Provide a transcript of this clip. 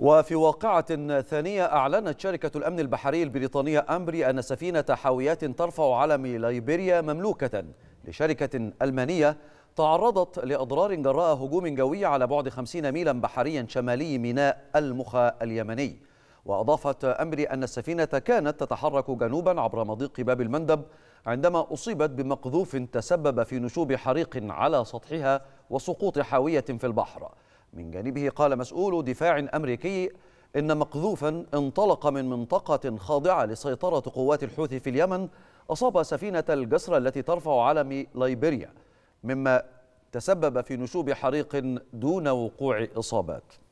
وفي واقعة ثانية أعلنت شركة الأمن البحري البريطانية أمبري أن سفينة حاويات ترفع علم ليبيريا مملوكة لشركة ألمانية تعرضت لأضرار جراء هجوم جوي على بعد 50 ميلا بحريا شمالي ميناء المخا اليمني وأضافت أمبري أن السفينة كانت تتحرك جنوبا عبر مضيق باب المندب عندما أصيبت بمقذوف تسبب في نشوب حريق على سطحها وسقوط حاوية في البحر من جانبه قال مسؤول دفاع أمريكي إن مقذوفا انطلق من منطقة خاضعة لسيطرة قوات الحوثي في اليمن أصاب سفينة الجسر التي ترفع علم ليبيريا مما تسبب في نشوب حريق دون وقوع إصابات